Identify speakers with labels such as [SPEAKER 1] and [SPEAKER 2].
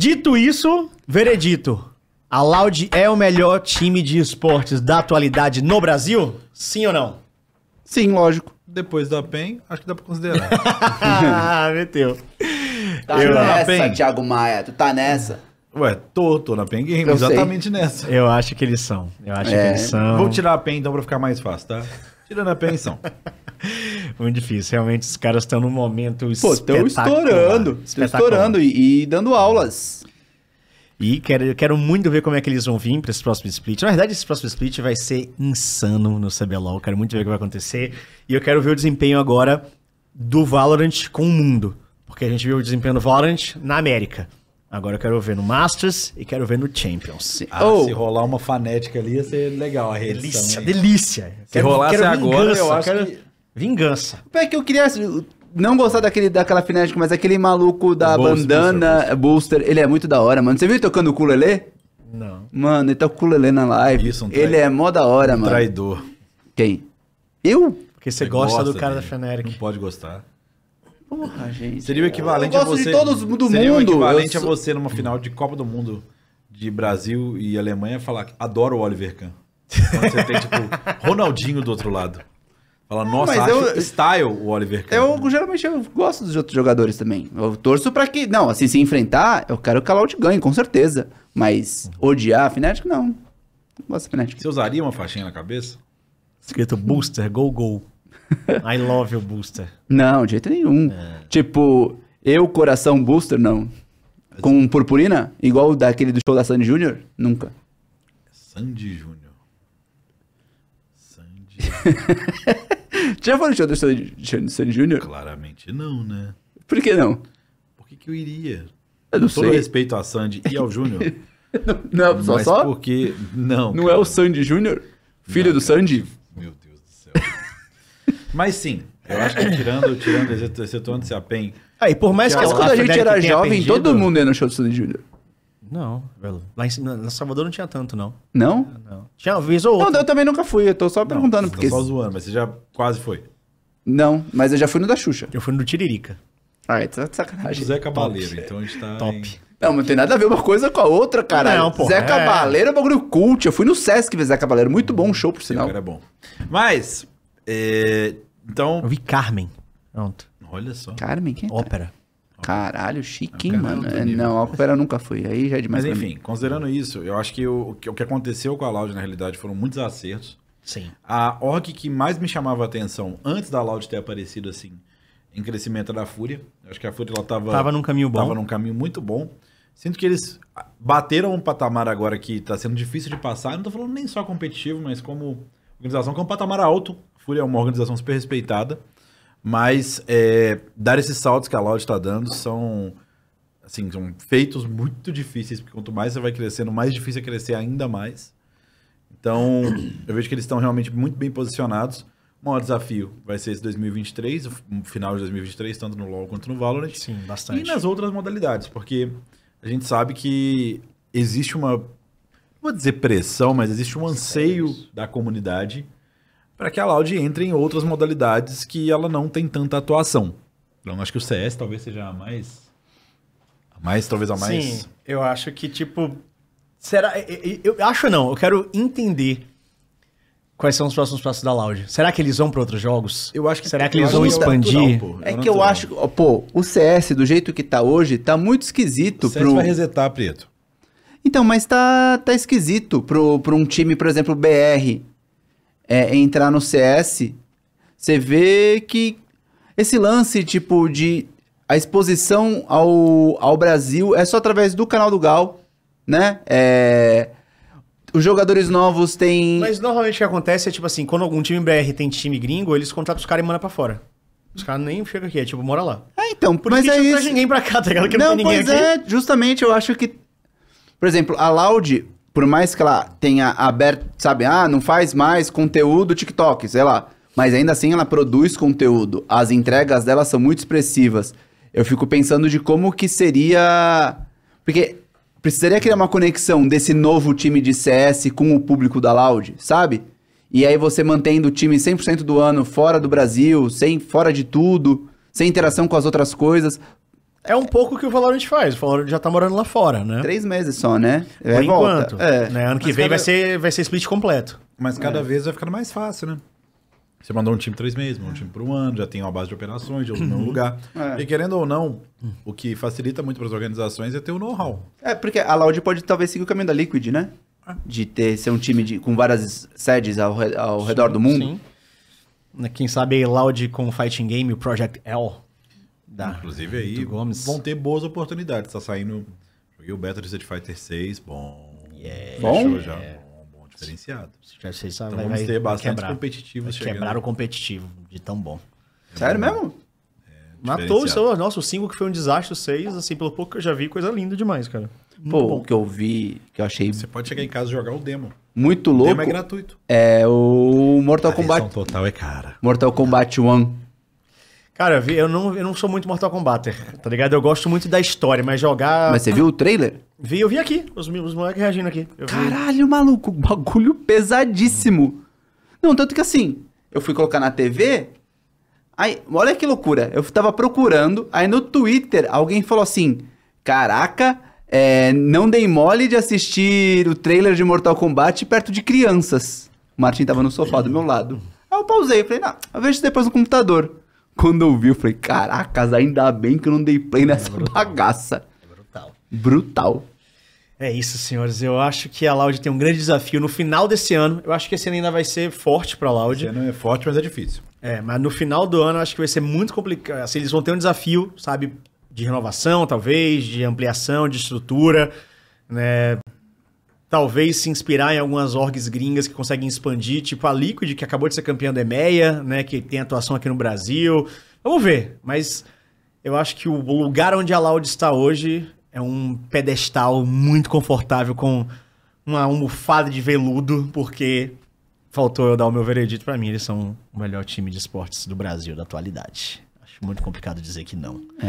[SPEAKER 1] Dito isso, veredito. A Loud é o melhor time de esportes da atualidade no Brasil? Sim ou não? Sim, lógico.
[SPEAKER 2] Depois da PEN, acho que dá pra
[SPEAKER 3] considerar. ah,
[SPEAKER 1] meteu. Tá Eu, nessa,
[SPEAKER 3] Thiago Maia. Tu tá nessa? Ué, tô, tô na PEN
[SPEAKER 1] Game, exatamente nessa. Eu acho que eles são. Eu acho é. que eles são. Vou tirar
[SPEAKER 2] a PEN então pra ficar mais fácil, tá? Tirando a PEN são.
[SPEAKER 1] muito difícil. Realmente, os caras estão num momento Pô, estão estourando. Estão estourando e, e, dando aulas. E quero, quero muito ver como é que eles vão vir para esse próximo split. Na verdade, esse próximo split vai ser insano no CBLOL. Quero muito ver o que vai acontecer. E eu quero ver o desempenho agora do Valorant com o mundo. Porque a gente viu o desempenho do Valorant na América. Agora eu quero ver no Masters e quero ver no Champions. Ah, oh. Se rolar uma fanética ali, ia ser legal a Delícia, delícia. Se quero, rolar quero agora, eu acho quero... que Vingança.
[SPEAKER 3] É que eu queria não gostar daquele, daquela Fnatic, mas aquele maluco da bandana Booster, Booster, ele é muito da hora, mano. Você viu ele tocando o ukulele? Não. Mano, ele tá o ukulele na live. Isso, um traidor. Ele é mó da hora, um mano. Traidor. Quem? Eu? Porque você, você gosta, gosta, do cara
[SPEAKER 1] dele. da Feneric. Não
[SPEAKER 2] pode gostar. Porra, gente. Seria o equivalente a você. De todos do seria mundo. o equivalente a você numa final de Copa do Mundo de Brasil e Alemanha falar que adoro o Oliver Kahn. Quando você
[SPEAKER 3] tem, tipo, Ronaldinho do outro lado. Fala, nossa, acho eu, style o Oliver Kahn. Eu geralmente eu gosto dos outros jogadores também. Eu torço para que. Não, assim, se enfrentar, eu quero que a Loud ganhe, com certeza. Mas odiar a Fnatic, não. Não gosto da Fnatic. Você usaria uma faixinha na cabeça?
[SPEAKER 1] Escrito Booster, go, go.
[SPEAKER 3] I love o Booster. Não, de jeito nenhum. É. Tipo, eu, coração Booster, não. Com purpurina, igual daquele do show da Sandy Júnior? Nunca.
[SPEAKER 2] Sandy Júnior.
[SPEAKER 3] Sandy. Já falou de
[SPEAKER 2] Sandy Júnior? Claramente não, né? Por que não?
[SPEAKER 3] Por que, que eu iria? Eu não Com sei. Todo
[SPEAKER 2] respeito a Sandy e ao Júnior. não, não só só? porque... Não,
[SPEAKER 3] Não cara. é o Sandy
[SPEAKER 2] Júnior? Filho não, do Sandy? Meu Deus do céu. mas sim, eu acho que tirando, tirando, excetuando esse apen...
[SPEAKER 1] Aí, por mais que, que quando a, a gente era jovem, todo mundo
[SPEAKER 3] ia no show do Sandy Júnior.
[SPEAKER 1] Não, Lá em na Salvador não tinha tanto, não.
[SPEAKER 3] Não? Não.
[SPEAKER 1] Tinha uma vez ou outra. Não, eu também nunca fui, eu tô só perguntando não, tá porque. Tô só
[SPEAKER 3] zoando, mas você já quase foi. Não, mas eu já fui no da Xuxa. Eu fui no do Tiririca. Ah, tá de sacanagem. O Zé Cabaleiro, Top. então a gente tá. Top. Em... Não, mas não tem nada a ver uma coisa com a outra, cara. Não, pô. Zé é. Cabaleiro é bagulho cult. Eu fui no Sesc ver Zé Cabaleiro. Muito bom show, por sinal. Era bom. Mas, é, então... Eu vi Carmen. Pronto. Olha só. Carmen? Quem é Ópera. Caralho, chique, Alpera mano. É, não, Alpera nunca foi. Aí já é demais. Mas enfim,
[SPEAKER 2] considerando isso, eu acho que o, o que aconteceu com a Loud, na realidade, foram muitos acertos. Sim. A org que mais me chamava a atenção antes da Loud ter aparecido assim em crescimento da Fúria. Acho que a Fúria ela tava, tava num caminho bom. Tava num caminho muito bom. Sinto que eles bateram um patamar agora que está sendo difícil de passar. Não estou falando nem só competitivo, mas como organização que é um patamar alto. A Fúria é uma organização super respeitada. Mas é, dar esses saltos que a Loud está dando são assim são feitos muito difíceis, porque quanto mais você vai crescendo, mais difícil é crescer ainda mais. Então, eu vejo que eles estão realmente muito bem posicionados. O maior desafio vai ser esse 2023, o final de 2023, tanto no LoL quanto no Valorant. Sim, bastante. E nas outras modalidades, porque a gente sabe que existe uma, não vou dizer pressão, mas existe um anseio da comunidade para que a Loud entre em outras modalidades que ela não tem tanta atuação. Então, acho que o CS talvez seja a mais. A mais, talvez a mais. Sim,
[SPEAKER 1] eu acho que, tipo. Será. Eu, eu acho não, eu quero entender quais são os próximos passos da Loud? Será que eles vão para outros jogos? Eu acho que será que eles vão é expandir? é, é que eu acho,
[SPEAKER 3] pô, o CS do jeito que tá hoje tá muito esquisito o CS pro... vai resetar, preto. Então, mas tá tá esquisito pro, pro um time, por exemplo, BR é, é, entrar no CS, você vê que esse lance, tipo, de a exposição ao, ao Brasil é só através
[SPEAKER 1] do canal do Gal, né? É, os jogadores novos têm. Mas normalmente o que acontece é tipo assim, quando algum time BR tem time gringo, eles contratam os caras e mandam pra fora. Os caras nem chegam aqui, é tipo, mora lá. É, então, Por mas que é isso. Não ninguém pra cá, tá ligado? Que não, não pois aqui. é,
[SPEAKER 3] justamente eu acho que. Por exemplo, a Loud, por mais que ela tenha aberto, sabe, ah, não faz mais conteúdo TikTok, sei lá, mas ainda assim ela produz conteúdo, as entregas dela são muito expressivas. Eu fico pensando de como que seria, porque precisaria criar uma conexão desse novo time de CS com o público da Loud, sabe? E aí você mantendo o time 100% do ano fora do Brasil, sem fora de tudo, sem interação com as outras coisas, é um pouco o que o Valorant faz. O Valorant já tá morando lá fora, né? Três meses só, né? Por é, enquanto. É. Né? Ano que Mas vem cada... vai, ser, vai ser split completo.
[SPEAKER 2] Mas cada é. vez vai ficando mais fácil, né? Você mandou um time três meses, um time por um ano, já tem uma base de operações, já usa uhum. lugar. É. E querendo ou não, o que facilita muito para as organizações é ter o
[SPEAKER 3] know-how. É, porque a Loud pode talvez seguir o caminho da Liquid, né? É. De ter, ser um time de, com várias sedes ao, ao sim, redor do mundo.
[SPEAKER 1] Sim. Quem sabe Loud com o Fighting Game, o Project L.
[SPEAKER 2] Dá. Inclusive aí vão ter boas oportunidades. Tá saindo. o beta de Street Fighter 6, bom. Yeah. Bom? já. Bom, bom, diferenciado.
[SPEAKER 1] Já então vai, vamos ter bastante quebrar. competitivos vai Quebrar chegando. o competitivo de tão bom. Sério mesmo? É, Matou o seu. Nossa, o 5 que foi um desastre, o 6, assim, pelo pouco que eu já vi, coisa linda demais, cara. Pô, o
[SPEAKER 3] que eu vi, que eu achei. Você
[SPEAKER 1] pode chegar em casa e jogar o demo.
[SPEAKER 3] Muito louco. O demo é gratuito. É o Mortal Kombat. total é cara Mortal Kombat 1.
[SPEAKER 1] Cara, eu não, eu não sou muito Mortal Kombat, tá ligado? Eu gosto muito da história, mas jogar. Mas você viu o trailer? Vi, eu vi aqui. Os, os moleques reagindo aqui.
[SPEAKER 3] Caralho, maluco, bagulho pesadíssimo. Não, tanto que assim, eu fui colocar na TV. Aí, olha que loucura. Eu tava procurando, aí no Twitter alguém falou assim: Caraca, é, não dei mole de assistir o trailer de Mortal Kombat perto de crianças. O Martin tava no sofá do meu lado. Aí eu pausei, falei, não, eu vejo depois no computador. Quando eu vi, eu falei, caracas, ainda bem que eu não dei play é nessa é brutal, bagaça. É brutal.
[SPEAKER 1] Brutal. É isso, senhores. Eu acho que a Loud tem um grande desafio no final desse ano. Eu acho que esse ano ainda vai ser forte para a Loud. Esse ano é forte, mas é difícil. É, mas no final do ano eu acho que vai ser muito complicado. Assim, eles vão ter um desafio, sabe, de renovação, talvez, de ampliação, de estrutura, né? talvez se inspirar em algumas orgs gringas que conseguem expandir, tipo a Liquid, que acabou de ser campeã da EMEA, né, que tem atuação aqui no Brasil. Vamos ver, mas eu acho que o lugar onde a Loud está hoje é um pedestal muito confortável com uma almofada de veludo, porque faltou eu dar o meu veredito para mim, eles são o melhor time de esportes do Brasil da atualidade. Acho muito complicado dizer que não. É.